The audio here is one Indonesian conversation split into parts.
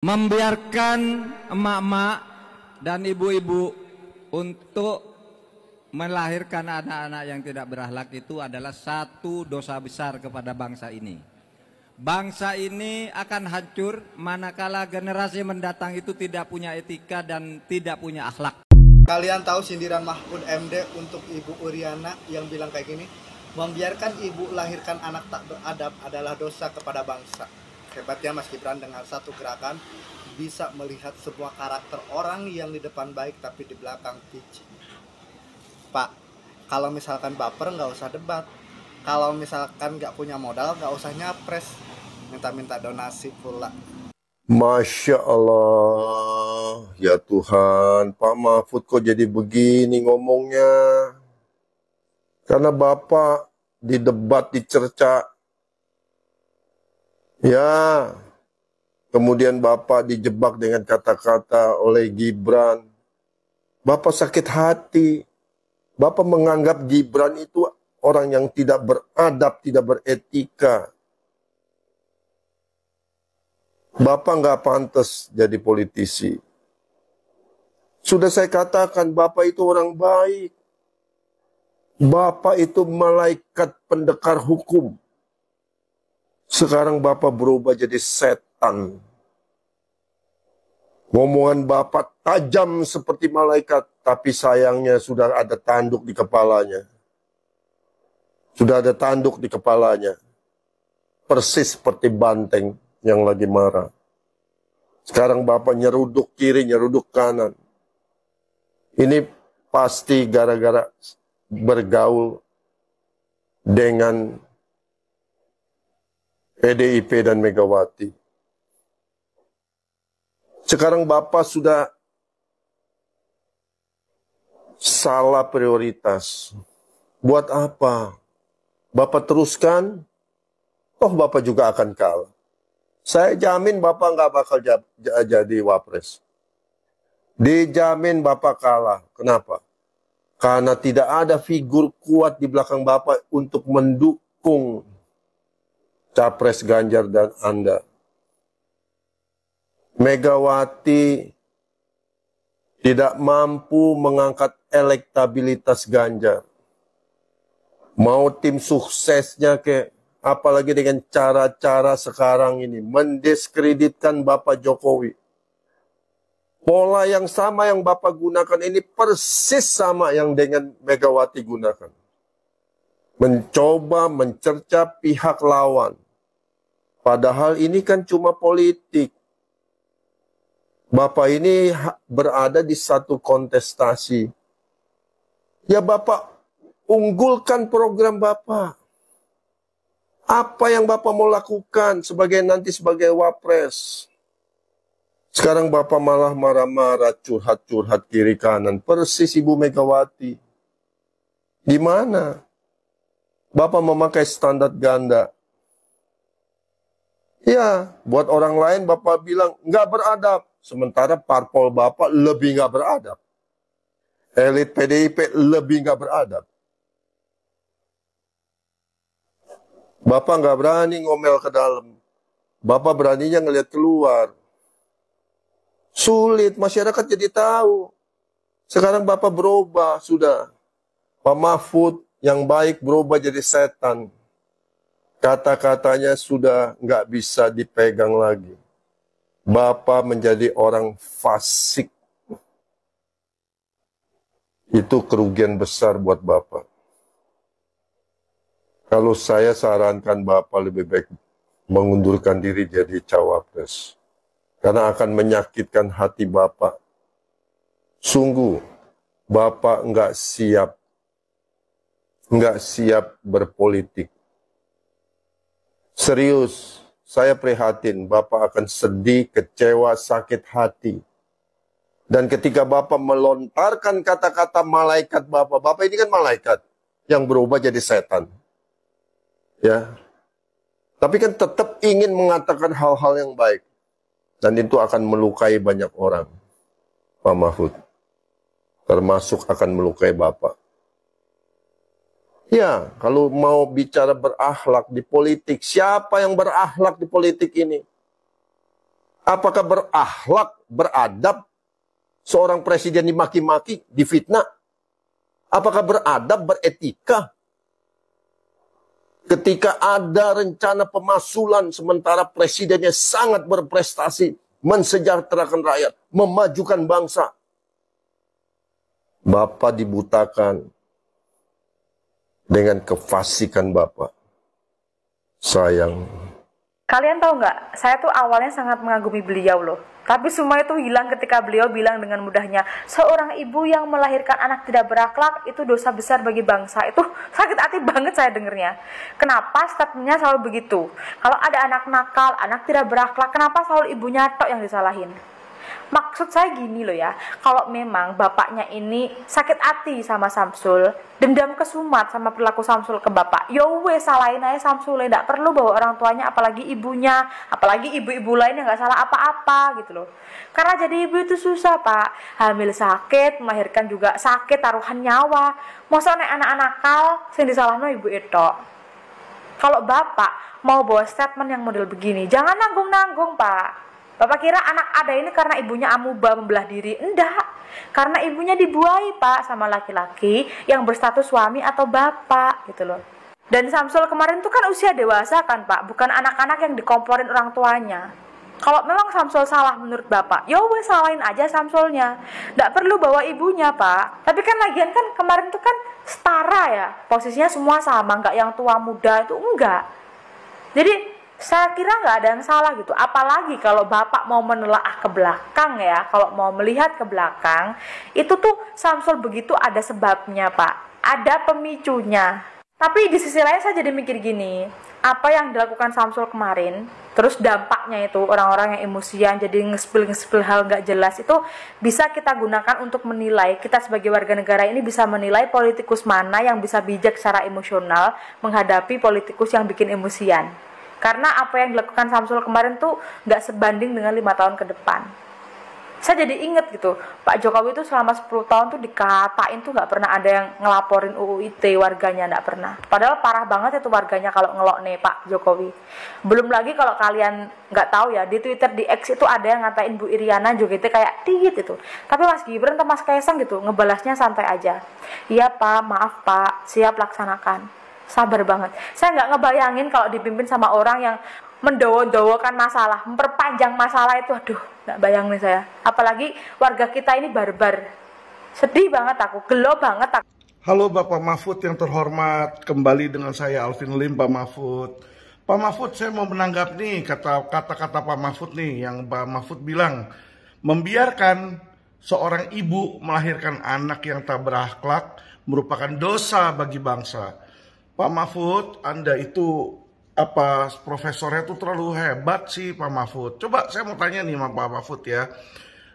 membiarkan emak-emak dan ibu-ibu untuk melahirkan anak-anak yang tidak berahlak itu adalah satu dosa besar kepada bangsa ini. Bangsa ini akan hancur manakala generasi mendatang itu tidak punya etika dan tidak punya akhlak. Kalian tahu sindiran Mahfud MD untuk Ibu Uriana yang bilang kayak gini? Membiarkan ibu lahirkan anak tak beradab adalah dosa kepada bangsa hebatnya Mas Gibran dengan satu gerakan bisa melihat semua karakter orang yang di depan baik tapi di belakang kecil. Pak, kalau misalkan baper nggak usah debat. Kalau misalkan nggak punya modal nggak usah nyapres. Minta-minta donasi pula. Masya Allah, ya Tuhan, Pak Mahfud kok jadi begini ngomongnya. Karena Bapak di debat, dicerca, Ya, kemudian Bapak dijebak dengan kata-kata oleh Gibran. Bapak sakit hati. Bapak menganggap Gibran itu orang yang tidak beradab, tidak beretika. Bapak nggak pantas jadi politisi. Sudah saya katakan, Bapak itu orang baik. Bapak itu malaikat pendekar hukum. Sekarang Bapak berubah jadi setan. Omongan Bapak tajam seperti malaikat, tapi sayangnya sudah ada tanduk di kepalanya. Sudah ada tanduk di kepalanya. Persis seperti banteng yang lagi marah. Sekarang Bapak nyeruduk kiri, nyeruduk kanan. Ini pasti gara-gara bergaul dengan PDIP dan Megawati. Sekarang Bapak sudah salah prioritas. Buat apa? Bapak teruskan, toh Bapak juga akan kalah. Saya jamin Bapak nggak bakal jadi wapres. Dijamin Bapak kalah. Kenapa? Karena tidak ada figur kuat di belakang Bapak untuk mendukung Capres Ganjar dan Anda. Megawati tidak mampu mengangkat elektabilitas Ganjar. Mau tim suksesnya ke apalagi dengan cara-cara sekarang ini mendiskreditkan Bapak Jokowi. Pola yang sama yang Bapak gunakan ini persis sama yang dengan Megawati gunakan mencoba mencerca pihak lawan. Padahal ini kan cuma politik. Bapak ini berada di satu kontestasi. Ya Bapak, unggulkan program Bapak. Apa yang Bapak mau lakukan sebagai nanti sebagai wapres? Sekarang Bapak malah marah-marah, curhat-curhat kiri kanan. Persis Ibu Megawati. Di mana? Bapak memakai standar ganda. Ya, buat orang lain Bapak bilang nggak beradab. Sementara parpol Bapak lebih nggak beradab. Elit PDIP lebih nggak beradab. Bapak nggak berani ngomel ke dalam. Bapak beraninya ngelihat keluar. Sulit, masyarakat jadi tahu. Sekarang Bapak berubah, sudah. Pak Mahfud yang baik berubah jadi setan. Kata-katanya sudah nggak bisa dipegang lagi. Bapak menjadi orang fasik. Itu kerugian besar buat Bapak. Kalau saya sarankan Bapak lebih baik mengundurkan diri jadi cawapres. Karena akan menyakitkan hati Bapak. Sungguh, Bapak nggak siap nggak siap berpolitik. Serius, saya prihatin Bapak akan sedih, kecewa, sakit hati. Dan ketika Bapak melontarkan kata-kata malaikat Bapak, Bapak ini kan malaikat yang berubah jadi setan. Ya. Tapi kan tetap ingin mengatakan hal-hal yang baik. Dan itu akan melukai banyak orang. Pak Mahfud. Termasuk akan melukai Bapak. Ya, kalau mau bicara berakhlak di politik, siapa yang berakhlak di politik ini? Apakah berakhlak, beradab seorang presiden dimaki-maki, difitnah? Apakah beradab, beretika? Ketika ada rencana pemasulan sementara presidennya sangat berprestasi, mensejahterakan rakyat, memajukan bangsa. Bapak dibutakan, dengan kefasikan Bapak. Sayang. Kalian tahu nggak, saya tuh awalnya sangat mengagumi beliau loh. Tapi semua itu hilang ketika beliau bilang dengan mudahnya, seorang ibu yang melahirkan anak tidak berakhlak itu dosa besar bagi bangsa. Itu sakit hati banget saya dengernya. Kenapa statementnya selalu begitu? Kalau ada anak nakal, anak tidak berakhlak, kenapa selalu ibunya tok yang disalahin? maksud saya gini loh ya kalau memang bapaknya ini sakit hati sama Samsul dendam kesumat sama perilaku Samsul ke bapak yo ya we salahin aja Samsul tidak ya perlu bawa orang tuanya apalagi ibunya apalagi ibu-ibu lain yang nggak salah apa-apa gitu loh karena jadi ibu itu susah pak hamil sakit melahirkan juga sakit taruhan nyawa masa anak-anak nakal sing disalahno ibu itu kalau bapak mau bawa statement yang model begini jangan nanggung-nanggung pak Bapak kira anak ada ini karena ibunya amuba membelah diri? Enggak. Karena ibunya dibuai, Pak, sama laki-laki yang berstatus suami atau bapak gitu loh. Dan Samsul kemarin tuh kan usia dewasa kan, Pak, bukan anak-anak yang dikomporin orang tuanya. Kalau memang Samsul salah menurut Bapak, ya gue salahin aja Samsulnya. Nggak perlu bawa ibunya, Pak. Tapi kan lagian kan kemarin tuh kan setara ya. Posisinya semua sama, nggak yang tua muda itu enggak. Jadi saya kira nggak ada yang salah gitu apalagi kalau bapak mau menelaah ke belakang ya kalau mau melihat ke belakang itu tuh Samsul begitu ada sebabnya pak ada pemicunya tapi di sisi lain saya jadi mikir gini apa yang dilakukan Samsul kemarin terus dampaknya itu orang-orang yang emosian jadi ngespil ngespil hal nggak jelas itu bisa kita gunakan untuk menilai kita sebagai warga negara ini bisa menilai politikus mana yang bisa bijak secara emosional menghadapi politikus yang bikin emosian karena apa yang dilakukan Samsul kemarin tuh nggak sebanding dengan lima tahun ke depan saya jadi inget gitu Pak Jokowi itu selama 10 tahun tuh dikatain tuh nggak pernah ada yang ngelaporin UU ITE warganya nggak pernah padahal parah banget itu warganya kalau ngelok nih Pak Jokowi belum lagi kalau kalian nggak tahu ya di Twitter di X itu ada yang ngatain Bu Iriana juga itu kayak tit itu tapi Mas Gibran atau Mas Kaisang gitu ngebalasnya santai aja iya Pak maaf Pak siap laksanakan sabar banget. Saya nggak ngebayangin kalau dipimpin sama orang yang mendowo-dowokan masalah, memperpanjang masalah itu, aduh, nggak bayangin saya. Apalagi warga kita ini barbar. Sedih banget aku, gelo banget aku. Halo Bapak Mahfud yang terhormat, kembali dengan saya Alvin Lim, Pak Mahfud. Pak Mahfud, saya mau menanggap nih kata-kata Pak Mahfud nih yang Pak Mahfud bilang, membiarkan seorang ibu melahirkan anak yang tak berakhlak merupakan dosa bagi bangsa. Pak Mahfud, Anda itu apa profesornya itu terlalu hebat sih Pak Mahfud. Coba saya mau tanya nih sama Pak Mahfud ya.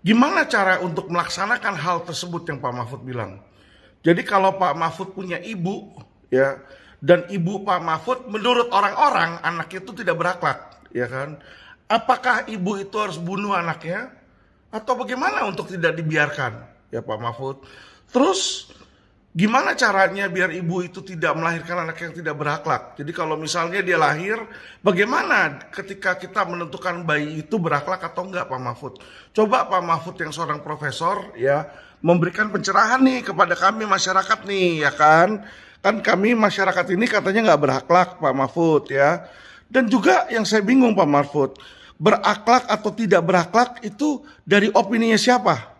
Gimana cara untuk melaksanakan hal tersebut yang Pak Mahfud bilang? Jadi kalau Pak Mahfud punya ibu ya dan ibu Pak Mahfud menurut orang-orang anaknya itu tidak berakhlak, ya kan? Apakah ibu itu harus bunuh anaknya atau bagaimana untuk tidak dibiarkan? Ya Pak Mahfud. Terus Gimana caranya biar ibu itu tidak melahirkan anak yang tidak berakhlak? Jadi kalau misalnya dia lahir, bagaimana ketika kita menentukan bayi itu berakhlak atau enggak Pak Mahfud? Coba Pak Mahfud yang seorang profesor ya memberikan pencerahan nih kepada kami masyarakat nih ya kan? Kan kami masyarakat ini katanya enggak berakhlak Pak Mahfud ya. Dan juga yang saya bingung Pak Mahfud, berakhlak atau tidak berakhlak itu dari opininya siapa?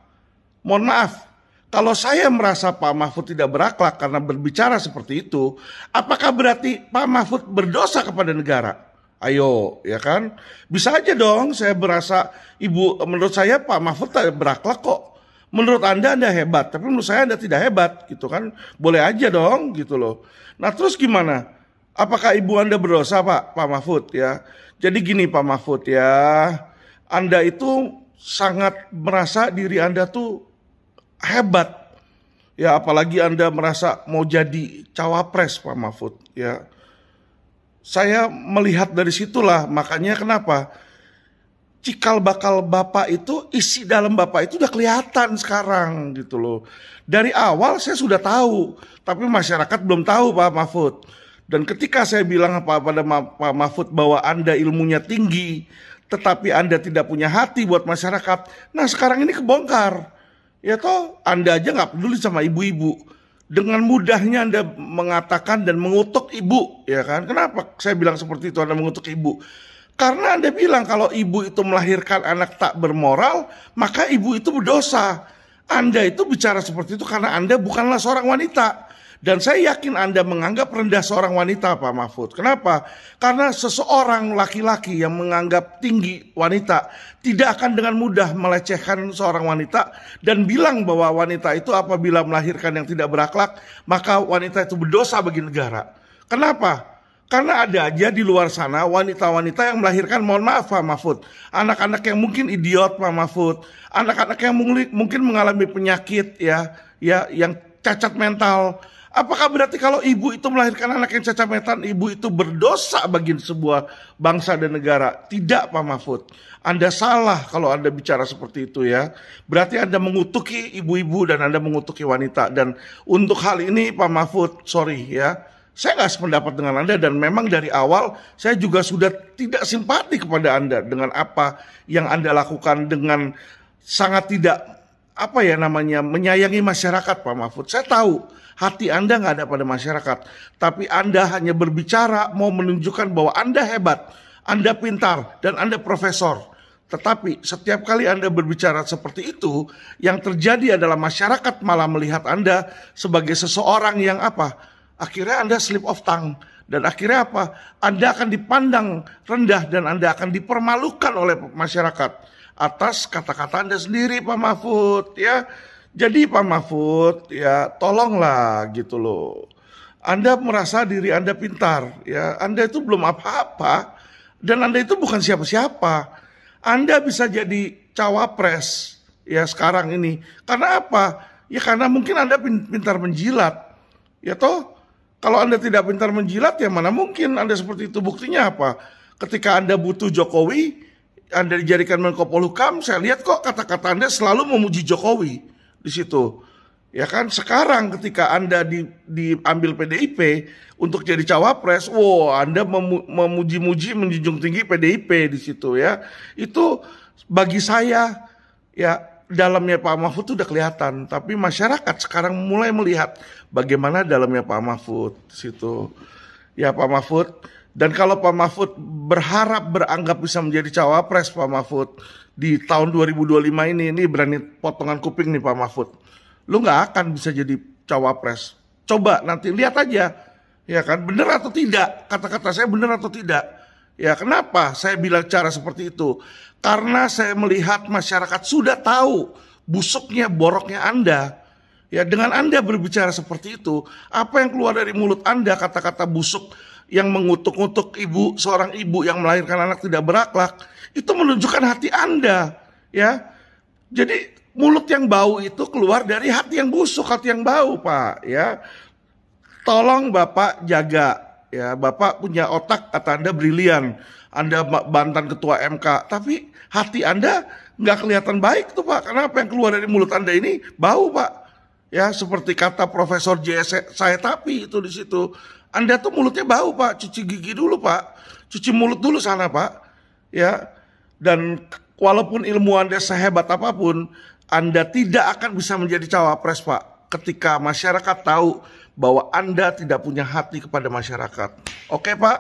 Mohon maaf, kalau saya merasa Pak Mahfud tidak berakhlak karena berbicara seperti itu, apakah berarti Pak Mahfud berdosa kepada negara? Ayo, ya kan? Bisa aja dong saya merasa ibu menurut saya Pak Mahfud tidak berakhlak kok. Menurut Anda Anda hebat, tapi menurut saya Anda tidak hebat gitu kan. Boleh aja dong gitu loh. Nah, terus gimana? Apakah ibu Anda berdosa, Pak? Pak Mahfud ya. Jadi gini Pak Mahfud ya. Anda itu sangat merasa diri Anda tuh hebat. Ya apalagi Anda merasa mau jadi cawapres Pak Mahfud ya. Saya melihat dari situlah makanya kenapa cikal bakal Bapak itu isi dalam Bapak itu udah kelihatan sekarang gitu loh. Dari awal saya sudah tahu, tapi masyarakat belum tahu Pak Mahfud. Dan ketika saya bilang apa pada Pak Mahfud bahwa Anda ilmunya tinggi, tetapi Anda tidak punya hati buat masyarakat. Nah, sekarang ini kebongkar. Ya toh Anda aja nggak peduli sama ibu-ibu. Dengan mudahnya Anda mengatakan dan mengutuk ibu, ya kan? Kenapa saya bilang seperti itu Anda mengutuk ibu? Karena Anda bilang kalau ibu itu melahirkan anak tak bermoral, maka ibu itu berdosa. Anda itu bicara seperti itu karena Anda bukanlah seorang wanita. Dan saya yakin Anda menganggap rendah seorang wanita Pak Mahfud. Kenapa? Karena seseorang laki-laki yang menganggap tinggi wanita tidak akan dengan mudah melecehkan seorang wanita dan bilang bahwa wanita itu apabila melahirkan yang tidak berakhlak, maka wanita itu berdosa bagi negara. Kenapa? Karena ada aja di luar sana wanita-wanita yang melahirkan, mohon maaf Pak Mahfud, anak-anak yang mungkin idiot Pak Mahfud, anak-anak yang mungkin mengalami penyakit ya, ya yang cacat mental, Apakah berarti kalau ibu itu melahirkan anak yang cacat cacametan, ibu itu berdosa bagi sebuah bangsa dan negara? Tidak Pak Mahfud. Anda salah kalau Anda bicara seperti itu ya. Berarti Anda mengutuki ibu-ibu dan Anda mengutuki wanita. Dan untuk hal ini Pak Mahfud, sorry ya. Saya nggak sependapat dengan Anda dan memang dari awal saya juga sudah tidak simpati kepada Anda dengan apa yang Anda lakukan dengan sangat tidak apa ya namanya menyayangi masyarakat Pak Mahfud. Saya tahu hati Anda nggak ada pada masyarakat, tapi Anda hanya berbicara mau menunjukkan bahwa Anda hebat, Anda pintar dan Anda profesor. Tetapi setiap kali Anda berbicara seperti itu, yang terjadi adalah masyarakat malah melihat Anda sebagai seseorang yang apa? Akhirnya Anda slip of tongue. Dan akhirnya apa? Anda akan dipandang rendah dan Anda akan dipermalukan oleh masyarakat atas kata-kata Anda sendiri Pak Mahfud ya. Jadi Pak Mahfud ya tolonglah gitu loh. Anda merasa diri Anda pintar ya. Anda itu belum apa-apa dan Anda itu bukan siapa-siapa. Anda bisa jadi cawapres ya sekarang ini. Karena apa? Ya karena mungkin Anda pintar menjilat. Ya toh kalau Anda tidak pintar menjilat ya mana mungkin Anda seperti itu. Buktinya apa? Ketika Anda butuh Jokowi, anda dijadikan Menko Polhukam, saya lihat kok kata-kata Anda selalu memuji Jokowi di situ. Ya kan sekarang ketika Anda di, diambil PDIP untuk jadi cawapres, wow Anda memu, memuji-muji menjunjung tinggi PDIP di situ ya. Itu bagi saya ya dalamnya Pak Mahfud sudah kelihatan, tapi masyarakat sekarang mulai melihat bagaimana dalamnya Pak Mahfud di situ. Ya Pak Mahfud, dan kalau Pak Mahfud berharap beranggap bisa menjadi cawapres Pak Mahfud di tahun 2025 ini, ini berani potongan kuping nih Pak Mahfud. Lu nggak akan bisa jadi cawapres. Coba nanti lihat aja, ya kan benar atau tidak kata-kata saya benar atau tidak. Ya kenapa saya bilang cara seperti itu? Karena saya melihat masyarakat sudah tahu busuknya boroknya Anda. Ya dengan Anda berbicara seperti itu, apa yang keluar dari mulut Anda kata-kata busuk yang mengutuk-utuk ibu seorang ibu yang melahirkan anak tidak berakhlak itu menunjukkan hati Anda ya. Jadi mulut yang bau itu keluar dari hati yang busuk, hati yang bau, Pak, ya. Tolong Bapak jaga ya, Bapak punya otak atau Anda brilian. Anda bantan ketua MK, tapi hati Anda nggak kelihatan baik tuh Pak. Karena apa yang keluar dari mulut Anda ini bau, Pak. Ya, seperti kata Profesor jsc e saya tapi itu di situ anda tuh mulutnya bau pak, cuci gigi dulu pak, cuci mulut dulu sana pak, ya. Dan walaupun ilmu Anda sehebat apapun, Anda tidak akan bisa menjadi cawapres pak. Ketika masyarakat tahu bahwa Anda tidak punya hati kepada masyarakat. Oke pak,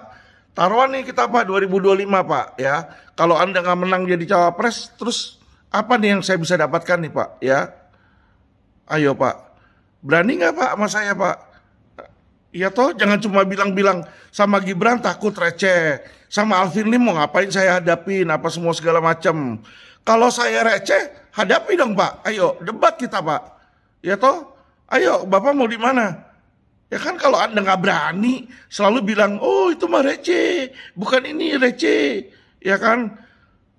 taruhan nih kita pak 2025 pak ya. Kalau Anda nggak menang jadi cawapres, terus apa nih yang saya bisa dapatkan nih pak ya? Ayo pak, berani nggak pak sama saya pak? Iya toh, jangan cuma bilang-bilang sama Gibran takut receh, sama Alvin Lim mau ngapain saya hadapin apa semua segala macam. Kalau saya receh, hadapi dong Pak. Ayo debat kita Pak. iya toh, ayo Bapak mau di mana? Ya kan kalau Anda nggak berani selalu bilang, "Oh, itu mah receh, bukan ini receh." Ya kan?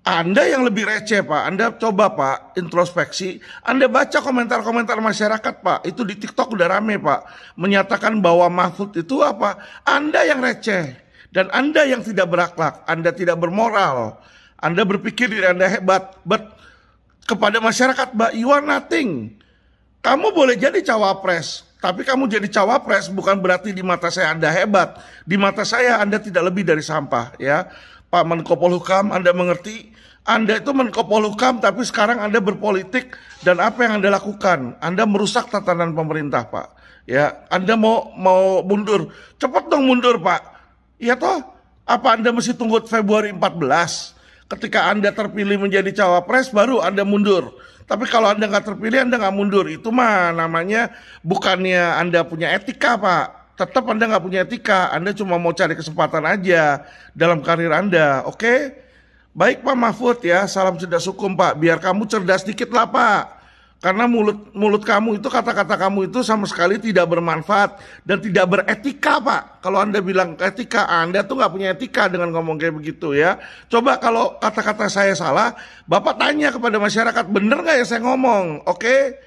Anda yang lebih receh Pak, Anda coba Pak introspeksi, Anda baca komentar-komentar masyarakat Pak, itu di TikTok udah rame Pak, menyatakan bahwa Mahfud itu apa? Anda yang receh dan Anda yang tidak berakhlak, Anda tidak bermoral, Anda berpikir diri Anda hebat, but kepada masyarakat Pak, you are nothing. Kamu boleh jadi cawapres, tapi kamu jadi cawapres bukan berarti di mata saya Anda hebat. Di mata saya Anda tidak lebih dari sampah ya. Pak Menko Polhukam, Anda mengerti? Anda itu Menko Polhukam, tapi sekarang Anda berpolitik dan apa yang Anda lakukan? Anda merusak tatanan pemerintah, Pak. Ya, Anda mau mau mundur, cepat dong mundur, Pak. Iya toh, apa Anda mesti tunggu Februari 14? Ketika Anda terpilih menjadi cawapres, baru Anda mundur. Tapi kalau Anda nggak terpilih, Anda nggak mundur. Itu mah namanya bukannya Anda punya etika, Pak tetap Anda nggak punya etika, Anda cuma mau cari kesempatan aja dalam karir Anda, oke? Okay? Baik Pak Mahfud ya, salam sudah hukum Pak, biar kamu cerdas dikit lah Pak. Karena mulut mulut kamu itu kata-kata kamu itu sama sekali tidak bermanfaat dan tidak beretika pak. Kalau anda bilang etika, anda tuh nggak punya etika dengan ngomong kayak begitu ya. Coba kalau kata-kata saya salah, bapak tanya kepada masyarakat bener nggak ya saya ngomong, oke? Okay?